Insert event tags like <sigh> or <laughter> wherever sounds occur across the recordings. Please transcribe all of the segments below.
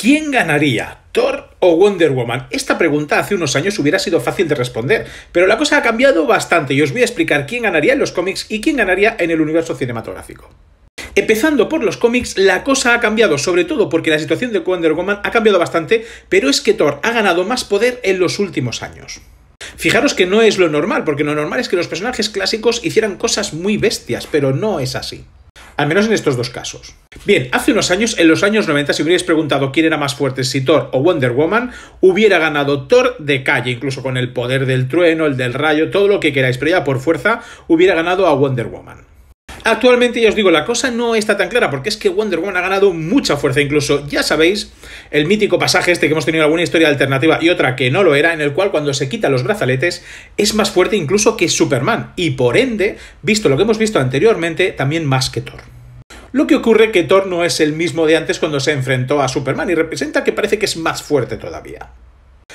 ¿Quién ganaría? ¿Thor o Wonder Woman? Esta pregunta hace unos años hubiera sido fácil de responder, pero la cosa ha cambiado bastante y os voy a explicar quién ganaría en los cómics y quién ganaría en el universo cinematográfico. Empezando por los cómics, la cosa ha cambiado, sobre todo porque la situación de Wonder Woman ha cambiado bastante, pero es que Thor ha ganado más poder en los últimos años. Fijaros que no es lo normal, porque lo normal es que los personajes clásicos hicieran cosas muy bestias, pero no es así. Al menos en estos dos casos. Bien, hace unos años, en los años 90, si hubierais preguntado quién era más fuerte, si Thor o Wonder Woman, hubiera ganado Thor de calle, incluso con el poder del trueno, el del rayo, todo lo que queráis, pero ya por fuerza hubiera ganado a Wonder Woman. Actualmente ya os digo, la cosa no está tan clara porque es que Wonder Woman ha ganado mucha fuerza, incluso ya sabéis el mítico pasaje este que hemos tenido alguna historia alternativa y otra que no lo era, en el cual cuando se quita los brazaletes es más fuerte incluso que Superman y por ende, visto lo que hemos visto anteriormente, también más que Thor. Lo que ocurre que Thor no es el mismo de antes cuando se enfrentó a Superman y representa que parece que es más fuerte todavía.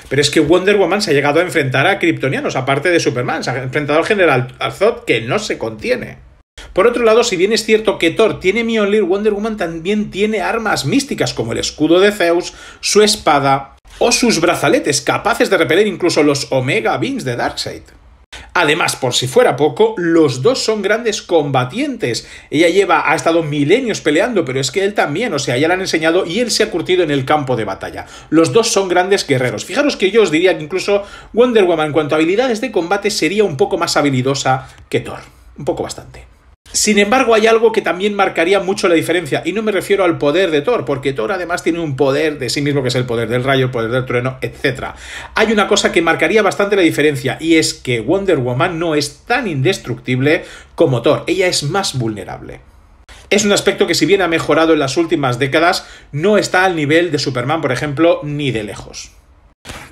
Pero es que Wonder Woman se ha llegado a enfrentar a kryptonianos, aparte de Superman, se ha enfrentado al general Arzod que no se contiene. Por otro lado, si bien es cierto que Thor tiene Mjolnir, Wonder Woman también tiene armas místicas como el escudo de Zeus, su espada o sus brazaletes capaces de repeler incluso los Omega Beams de Darkseid. Además, por si fuera poco, los dos son grandes combatientes. Ella lleva, ha estado milenios peleando, pero es que él también, o sea, ya le han enseñado y él se ha curtido en el campo de batalla. Los dos son grandes guerreros. Fijaros que yo os diría que incluso Wonder Woman en cuanto a habilidades de combate sería un poco más habilidosa que Thor. Un poco bastante. Sin embargo, hay algo que también marcaría mucho la diferencia, y no me refiero al poder de Thor, porque Thor además tiene un poder de sí mismo, que es el poder del rayo, el poder del trueno, etc. Hay una cosa que marcaría bastante la diferencia, y es que Wonder Woman no es tan indestructible como Thor, ella es más vulnerable. Es un aspecto que si bien ha mejorado en las últimas décadas, no está al nivel de Superman, por ejemplo, ni de lejos.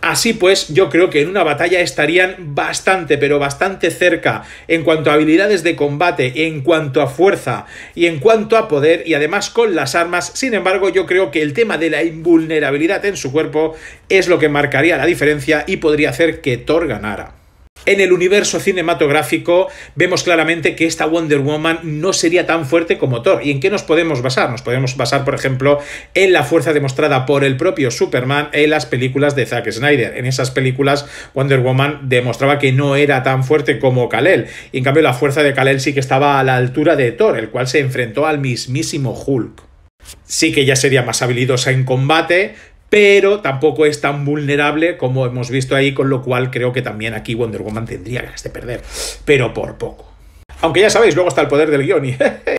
Así pues, yo creo que en una batalla estarían bastante, pero bastante cerca en cuanto a habilidades de combate, en cuanto a fuerza y en cuanto a poder y además con las armas. Sin embargo, yo creo que el tema de la invulnerabilidad en su cuerpo es lo que marcaría la diferencia y podría hacer que Thor ganara. En el universo cinematográfico vemos claramente que esta Wonder Woman no sería tan fuerte como Thor. ¿Y en qué nos podemos basar? Nos podemos basar, por ejemplo, en la fuerza demostrada por el propio Superman en las películas de Zack Snyder. En esas películas Wonder Woman demostraba que no era tan fuerte como kal en cambio la fuerza de kal sí que estaba a la altura de Thor, el cual se enfrentó al mismísimo Hulk. Sí que ya sería más habilidosa en combate, pero tampoco es tan vulnerable como hemos visto ahí, con lo cual creo que también aquí Wonder Woman tendría ganas de perder, pero por poco. Aunque ya sabéis, luego está el poder del guion y... <laughs>